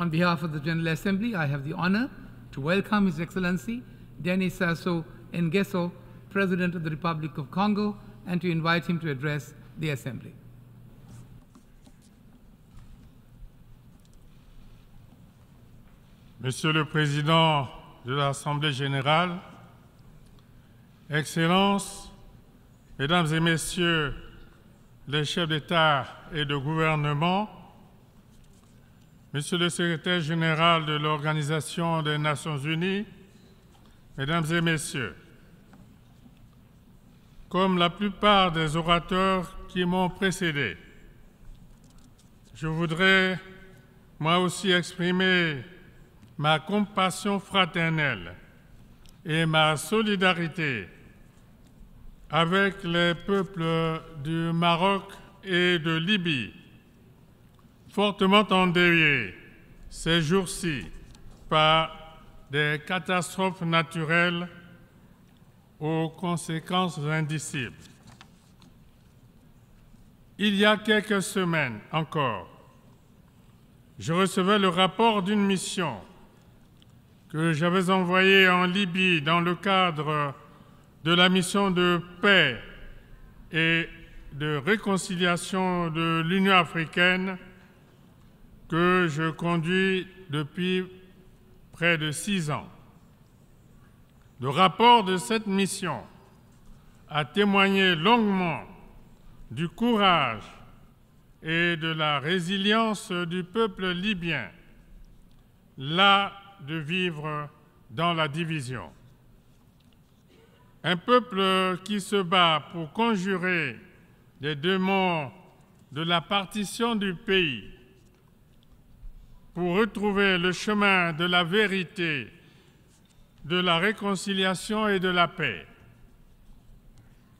On behalf of the General Assembly, I have the honor to welcome His Excellency Denis Sassou Nguesso, President of the Republic of Congo, and to invite him to address the Assembly. Monsieur le Président de l'Assemblée générale, Excellences, Mesdames et Messieurs les chefs d'État et de gouvernement, Monsieur le Secrétaire général de l'Organisation des Nations Unies, Mesdames et Messieurs, comme la plupart des orateurs qui m'ont précédé, je voudrais moi aussi exprimer ma compassion fraternelle et ma solidarité avec les peuples du Maroc et de Libye fortement endeuillés ces jours-ci par des catastrophes naturelles aux conséquences indicibles. Il y a quelques semaines encore, je recevais le rapport d'une mission que j'avais envoyée en Libye dans le cadre de la mission de paix et de réconciliation de l'Union africaine que je conduis depuis près de six ans. Le rapport de cette mission a témoigné longuement du courage et de la résilience du peuple libyen, là de vivre dans la division. Un peuple qui se bat pour conjurer les démons de la partition du pays pour retrouver le chemin de la vérité, de la réconciliation et de la paix.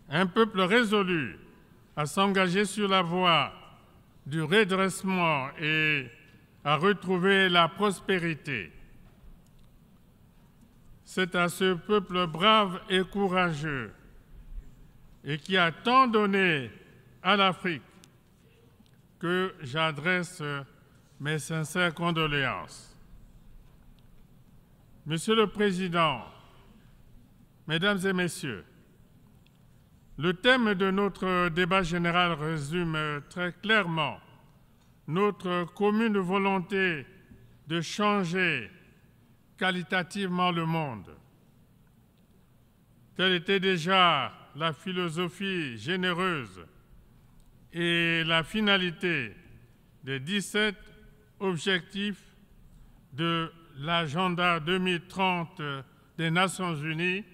Un peuple résolu à s'engager sur la voie du redressement et à retrouver la prospérité. C'est à ce peuple brave et courageux et qui a tant donné à l'Afrique que j'adresse mes sincères condoléances. Monsieur le Président, Mesdames et Messieurs, le thème de notre débat général résume très clairement notre commune volonté de changer qualitativement le monde. Telle était déjà la philosophie généreuse et la finalité des 17 objectif de l'agenda 2030 des Nations Unies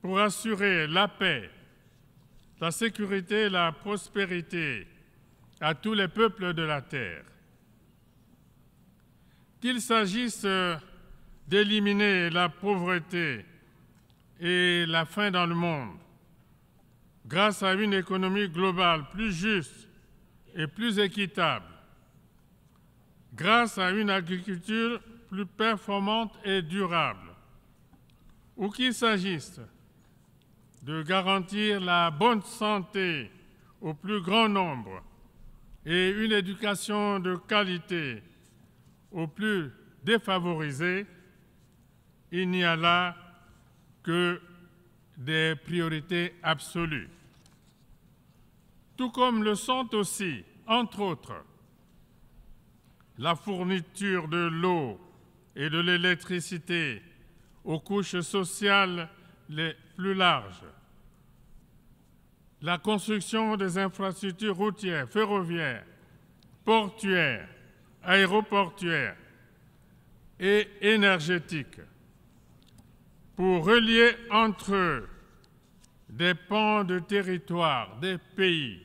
pour assurer la paix, la sécurité et la prospérité à tous les peuples de la terre. Qu'il s'agisse d'éliminer la pauvreté et la faim dans le monde grâce à une économie globale plus juste et plus équitable, grâce à une agriculture plus performante et durable, ou qu'il s'agisse de garantir la bonne santé au plus grand nombre et une éducation de qualité aux plus défavorisés, il n'y a là que des priorités absolues. Tout comme le sont aussi, entre autres, la fourniture de l'eau et de l'électricité aux couches sociales les plus larges, la construction des infrastructures routières, ferroviaires, portuaires, aéroportuaires et énergétiques pour relier entre eux des pans de territoire, des pays,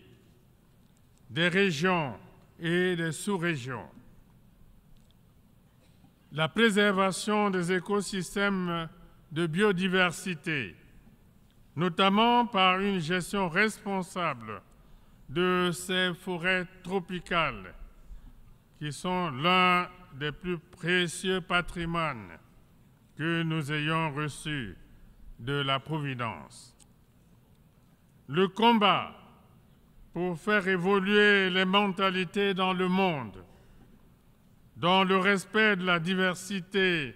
des régions et des sous-régions la préservation des écosystèmes de biodiversité, notamment par une gestion responsable de ces forêts tropicales, qui sont l'un des plus précieux patrimoines que nous ayons reçus de la Providence. Le combat pour faire évoluer les mentalités dans le monde dans le respect de la diversité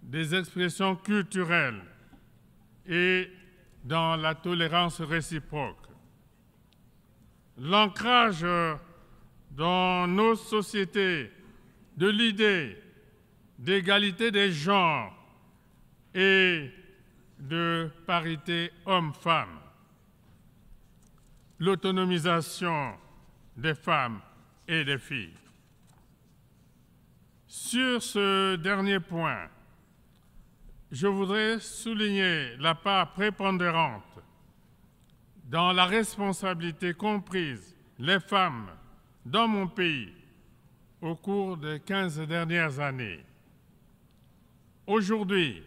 des expressions culturelles et dans la tolérance réciproque. L'ancrage dans nos sociétés de l'idée d'égalité des genres et de parité homme-femme. L'autonomisation des femmes et des filles. Sur ce dernier point, je voudrais souligner la part prépondérante dans la responsabilité comprise les femmes dans mon pays au cours des 15 dernières années. Aujourd'hui,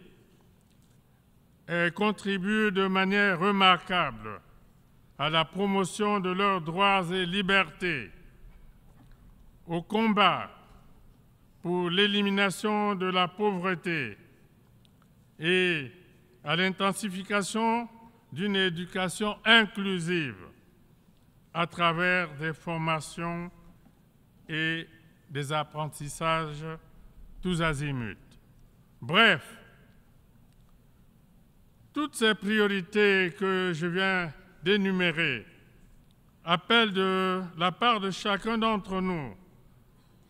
elles contribuent de manière remarquable à la promotion de leurs droits et libertés, au combat pour l'élimination de la pauvreté et à l'intensification d'une éducation inclusive à travers des formations et des apprentissages tous azimuts. Bref, toutes ces priorités que je viens d'énumérer appellent de la part de chacun d'entre nous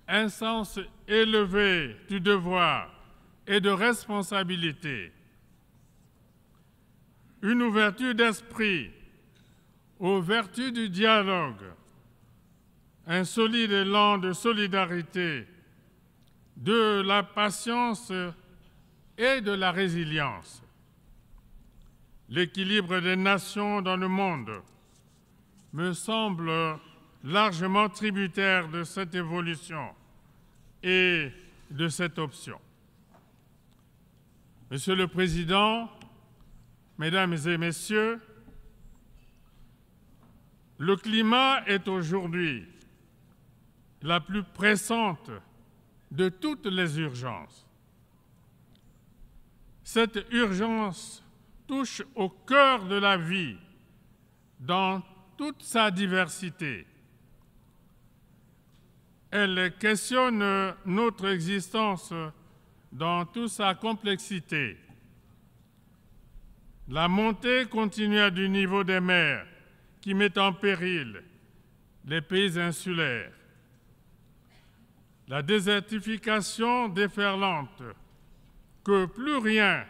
un sens élevé du devoir et de responsabilité, une ouverture d'esprit aux vertus du dialogue, un solide élan de solidarité, de la patience et de la résilience, l'équilibre des nations dans le monde me semble largement tributaire de cette évolution et de cette option. Monsieur le Président, Mesdames et Messieurs, le climat est aujourd'hui la plus pressante de toutes les urgences. Cette urgence touche au cœur de la vie dans toute sa diversité elle questionne notre existence dans toute sa complexité. La montée continue du niveau des mers qui met en péril les pays insulaires. La désertification déferlante que plus rien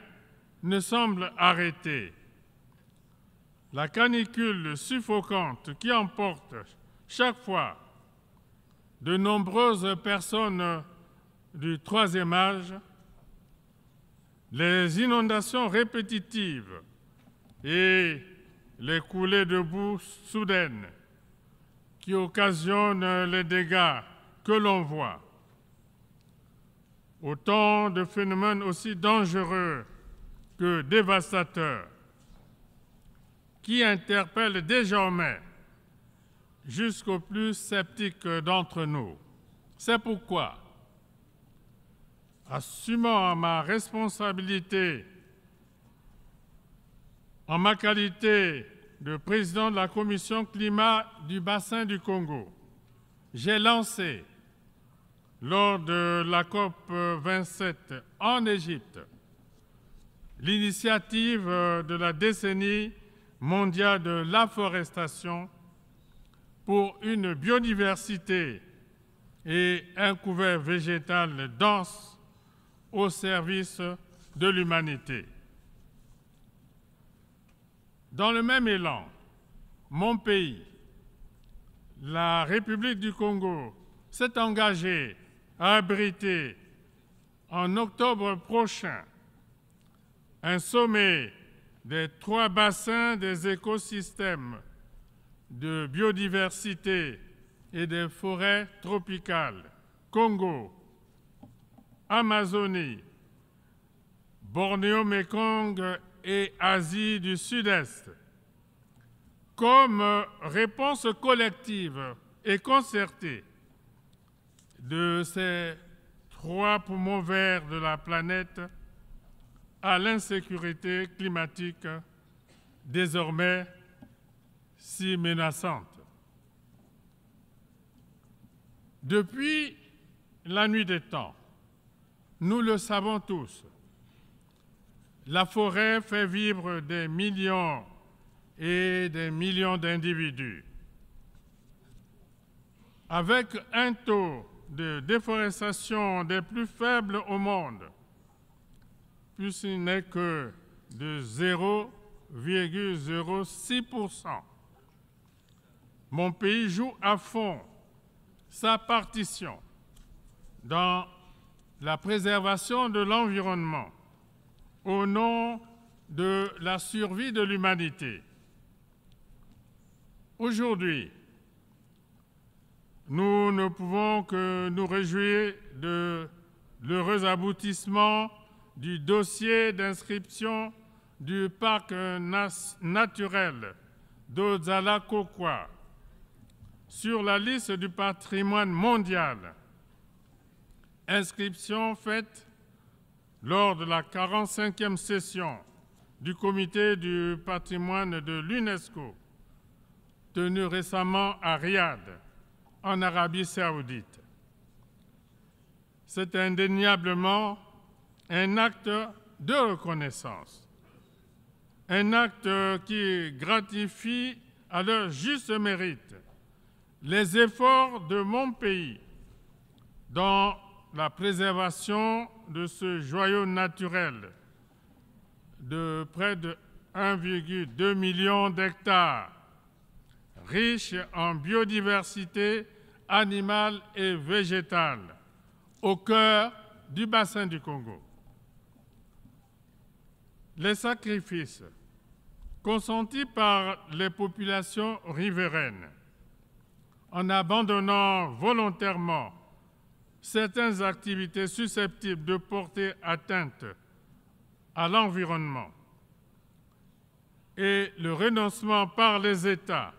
ne semble arrêter. La canicule suffocante qui emporte chaque fois de nombreuses personnes du troisième âge, les inondations répétitives et les coulées de boue soudaines qui occasionnent les dégâts que l'on voit. Autant de phénomènes aussi dangereux que dévastateurs qui interpellent désormais jusqu'aux plus sceptiques d'entre nous. C'est pourquoi, assumant ma responsabilité en ma qualité de président de la Commission climat du bassin du Congo, j'ai lancé lors de la COP 27 en Égypte l'initiative de la décennie mondiale de l'afforestation pour une biodiversité et un couvert végétal dense au service de l'humanité. Dans le même élan, mon pays, la République du Congo, s'est engagé à abriter en octobre prochain un sommet des trois bassins des écosystèmes de biodiversité et des forêts tropicales, Congo, Amazonie, Bornéo-Mékong et Asie du Sud-Est. Comme réponse collective et concertée de ces trois poumons verts de la planète à l'insécurité climatique désormais si menaçante. Depuis la nuit des temps, nous le savons tous, la forêt fait vivre des millions et des millions d'individus. Avec un taux de déforestation des plus faibles au monde, puisqu'il n'est que de 0,06%. Mon pays joue à fond sa partition dans la préservation de l'environnement au nom de la survie de l'humanité. Aujourd'hui, nous ne pouvons que nous réjouir de l'heureux aboutissement du dossier d'inscription du parc naturel d'Odzala-Kokwa sur la liste du patrimoine mondial. Inscription faite lors de la 45e session du Comité du patrimoine de l'UNESCO, tenue récemment à Riyad, en Arabie saoudite. C'est indéniablement un acte de reconnaissance, un acte qui gratifie à leur juste mérite les efforts de mon pays dans la préservation de ce joyau naturel de près de 1,2 million d'hectares, riche en biodiversité animale et végétale, au cœur du bassin du Congo. Les sacrifices consentis par les populations riveraines en abandonnant volontairement certaines activités susceptibles de porter atteinte à l'environnement et le renoncement par les États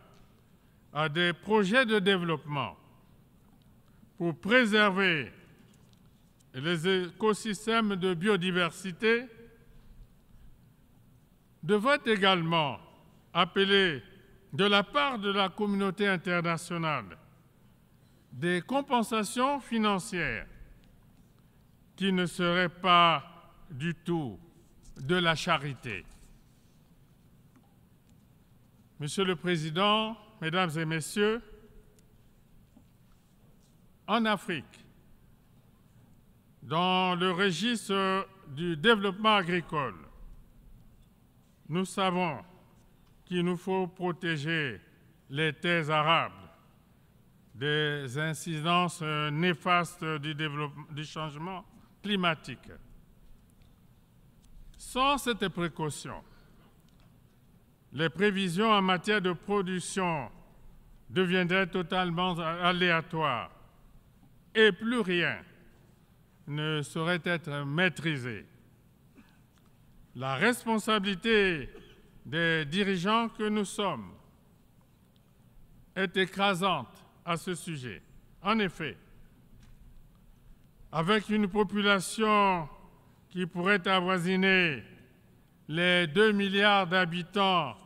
à des projets de développement pour préserver les écosystèmes de biodiversité devrait également appeler de la part de la communauté internationale des compensations financières qui ne seraient pas du tout de la charité. Monsieur le Président, Mesdames et Messieurs, en Afrique, dans le registre du développement agricole, nous savons il nous faut protéger les terres arables des incidences euh, néfastes du, du changement climatique. Sans cette précaution, les prévisions en matière de production deviendraient totalement aléatoires et plus rien ne saurait être maîtrisé. La responsabilité des dirigeants que nous sommes est écrasante à ce sujet. En effet, avec une population qui pourrait avoisiner les 2 milliards d'habitants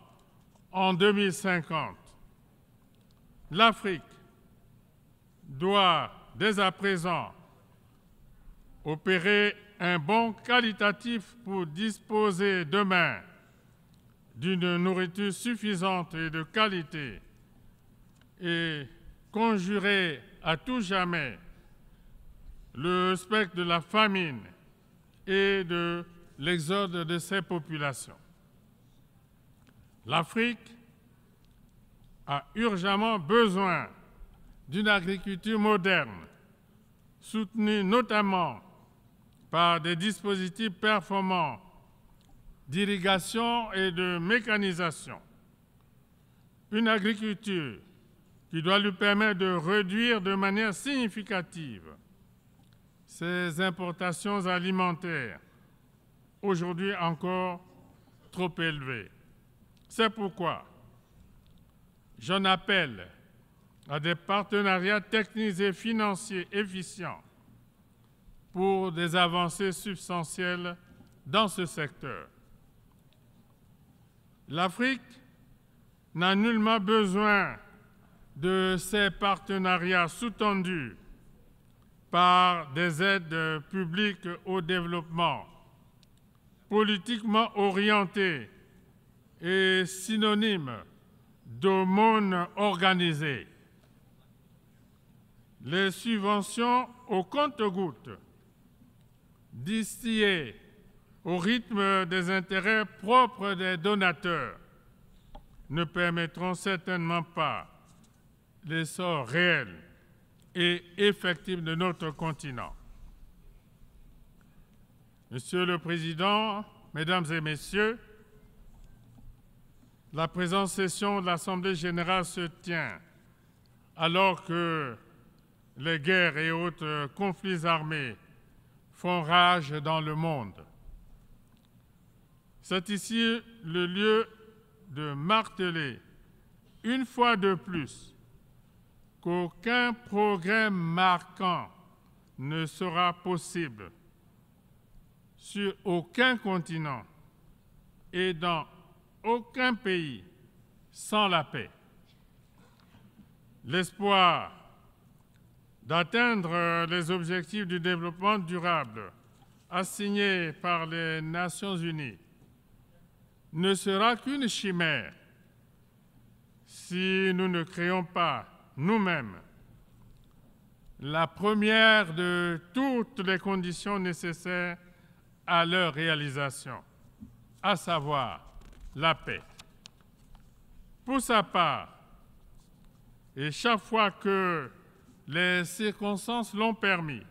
en 2050, l'Afrique doit dès à présent opérer un bon qualitatif pour disposer demain d'une nourriture suffisante et de qualité et conjurer à tout jamais le spectre de la famine et de l'exode de ces populations. L'Afrique a urgemment besoin d'une agriculture moderne, soutenue notamment par des dispositifs performants d'irrigation et de mécanisation. Une agriculture qui doit lui permettre de réduire de manière significative ses importations alimentaires, aujourd'hui encore trop élevées. C'est pourquoi j'en appelle à des partenariats techniques et financiers efficients pour des avancées substantielles dans ce secteur. L'Afrique n'a nullement besoin de ces partenariats sous-tendus par des aides publiques au développement, politiquement orientées et synonymes d'aumônes organisées, Les subventions au compte-gouttes distillées au rythme des intérêts propres des donateurs ne permettront certainement pas l'essor réel et effectif de notre continent. Monsieur le Président, Mesdames et Messieurs, la présente session de l'Assemblée générale se tient alors que les guerres et autres conflits armés font rage dans le monde. C'est ici le lieu de marteler une fois de plus qu'aucun progrès marquant ne sera possible sur aucun continent et dans aucun pays sans la paix. L'espoir d'atteindre les objectifs du développement durable assignés par les Nations Unies ne sera qu'une chimère si nous ne créons pas nous-mêmes la première de toutes les conditions nécessaires à leur réalisation, à savoir la paix. Pour sa part, et chaque fois que les circonstances l'ont permis,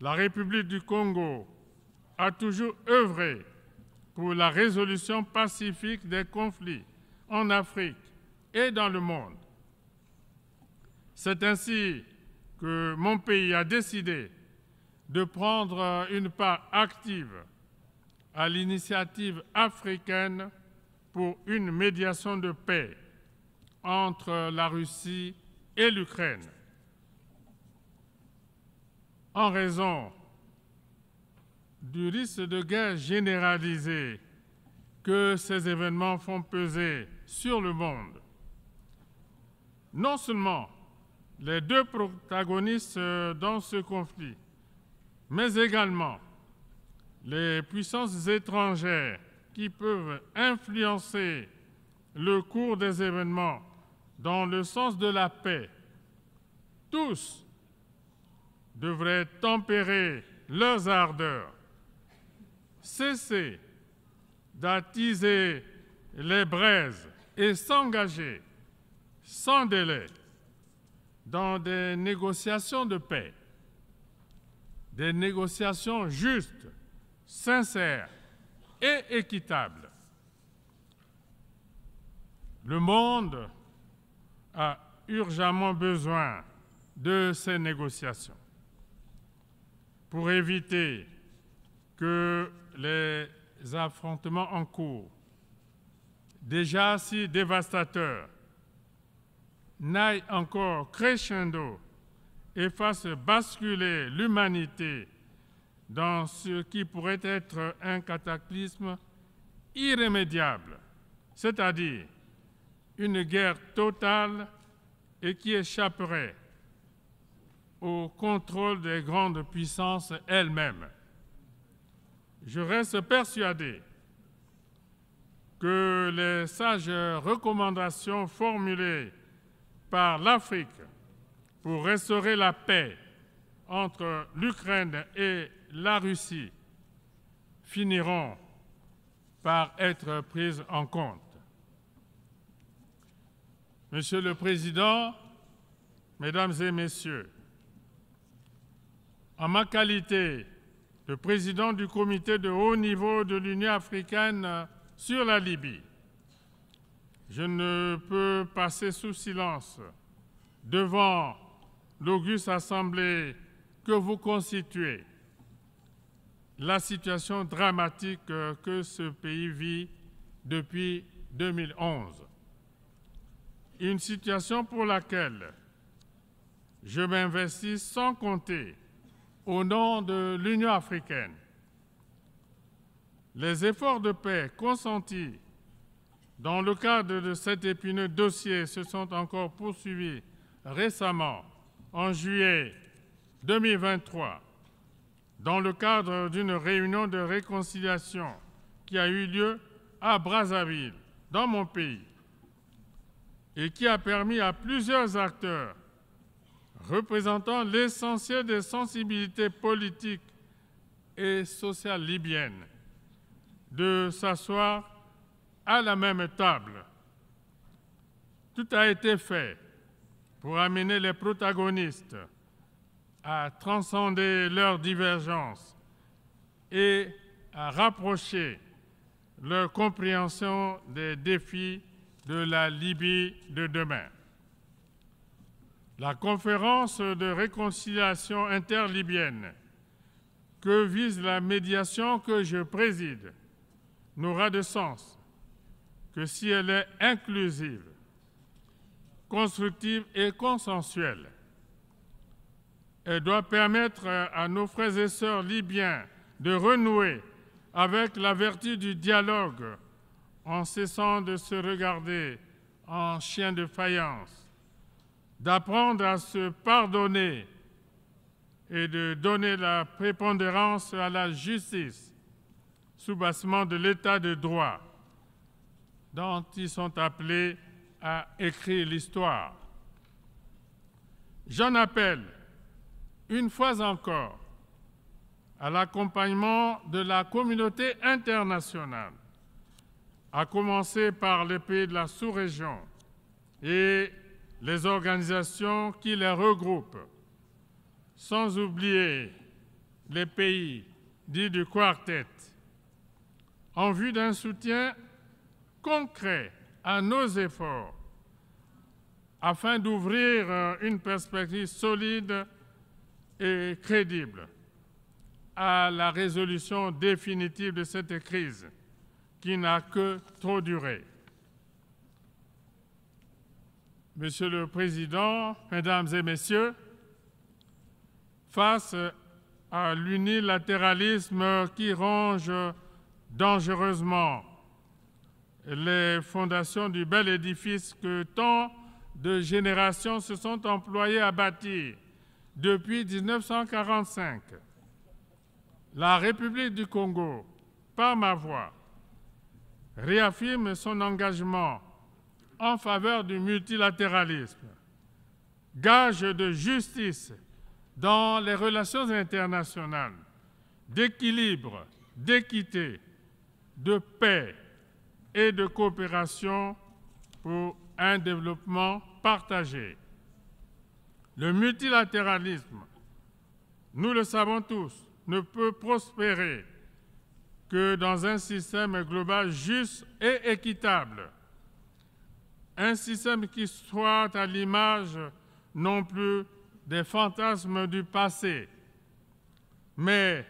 la République du Congo a toujours œuvré pour la résolution pacifique des conflits en Afrique et dans le monde. C'est ainsi que mon pays a décidé de prendre une part active à l'initiative africaine pour une médiation de paix entre la Russie et l'Ukraine. En raison du risque de guerre généralisée que ces événements font peser sur le monde. Non seulement les deux protagonistes euh, dans ce conflit, mais également les puissances étrangères qui peuvent influencer le cours des événements dans le sens de la paix, tous devraient tempérer leurs ardeurs cesser d'attiser les braises et s'engager sans délai dans des négociations de paix, des négociations justes, sincères et équitables. Le monde a urgemment besoin de ces négociations pour éviter que les affrontements en cours, déjà si dévastateurs, n'aillent encore crescendo et fassent basculer l'humanité dans ce qui pourrait être un cataclysme irrémédiable, c'est-à-dire une guerre totale et qui échapperait au contrôle des grandes puissances elles-mêmes je reste persuadé que les sages recommandations formulées par l'Afrique pour restaurer la paix entre l'Ukraine et la Russie finiront par être prises en compte. Monsieur le Président, Mesdames et Messieurs, en ma qualité le président du comité de haut niveau de l'Union africaine sur la Libye. Je ne peux passer sous silence devant l'auguste assemblée que vous constituez la situation dramatique que ce pays vit depuis 2011. Une situation pour laquelle je m'investis sans compter au nom de l'Union africaine. Les efforts de paix consentis dans le cadre de cet épineux dossier se sont encore poursuivis récemment, en juillet 2023, dans le cadre d'une réunion de réconciliation qui a eu lieu à Brazzaville, dans mon pays, et qui a permis à plusieurs acteurs représentant l'essentiel des sensibilités politiques et sociales libyennes, de s'asseoir à la même table. Tout a été fait pour amener les protagonistes à transcender leurs divergences et à rapprocher leur compréhension des défis de la Libye de demain. La conférence de réconciliation interlibyenne que vise la médiation que je préside n'aura de sens que si elle est inclusive, constructive et consensuelle. Elle doit permettre à nos frères et sœurs libyens de renouer avec la vertu du dialogue en cessant de se regarder en chien de faïence d'apprendre à se pardonner et de donner la prépondérance à la justice, sous bassement de l'état de droit dont ils sont appelés à écrire l'histoire. J'en appelle une fois encore à l'accompagnement de la communauté internationale, à commencer par les pays de la sous-région et les organisations qui les regroupent, sans oublier les pays dits du quartet, en vue d'un soutien concret à nos efforts afin d'ouvrir euh, une perspective solide et crédible à la résolution définitive de cette crise qui n'a que trop duré. Monsieur le Président, Mesdames et Messieurs, face à l'unilatéralisme qui ronge dangereusement les fondations du bel édifice que tant de générations se sont employées à bâtir depuis 1945. La République du Congo, par ma voix, réaffirme son engagement en faveur du multilatéralisme, gage de justice dans les relations internationales, d'équilibre, d'équité, de paix et de coopération pour un développement partagé. Le multilatéralisme, nous le savons tous, ne peut prospérer que dans un système global juste et équitable un système qui soit à l'image non plus des fantasmes du passé, mais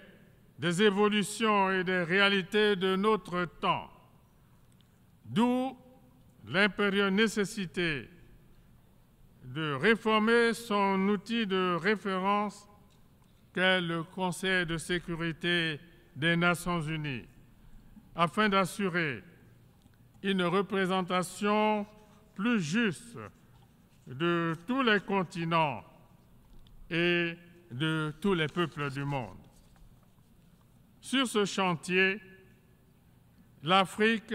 des évolutions et des réalités de notre temps, d'où l'impérieuse nécessité de réformer son outil de référence qu'est le Conseil de sécurité des Nations Unies, afin d'assurer une représentation plus juste de tous les continents et de tous les peuples du monde. Sur ce chantier, l'Afrique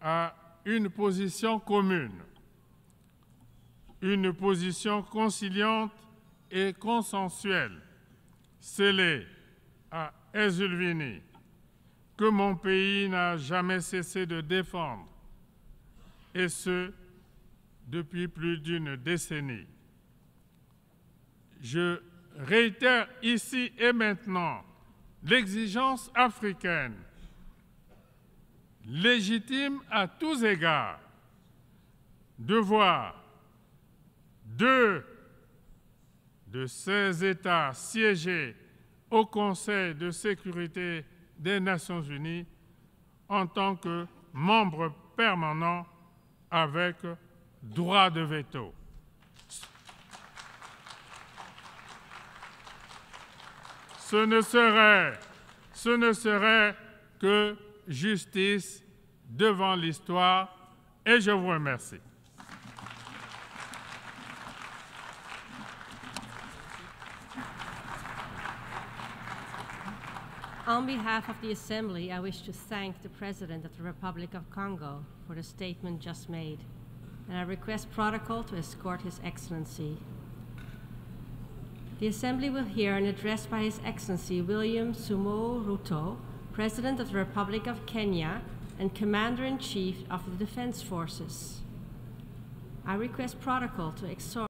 a une position commune, une position conciliante et consensuelle, scellée à Esulvini, que mon pays n'a jamais cessé de défendre, et ce, depuis plus d'une décennie. Je réitère ici et maintenant l'exigence africaine, légitime à tous égards, de voir deux de ces États siégés au Conseil de sécurité des Nations Unies en tant que membres permanents avec droit de veto. Ce ne serait, ce ne serait que justice devant l'histoire et je vous remercie. On behalf of the Assembly, I wish to thank the President of the Republic of Congo for the statement just made. and I request protocol to escort His Excellency. The Assembly will hear an address by His Excellency William Sumo Ruto, President of the Republic of Kenya and Commander in Chief of the Defense Forces. I request protocol to exhort.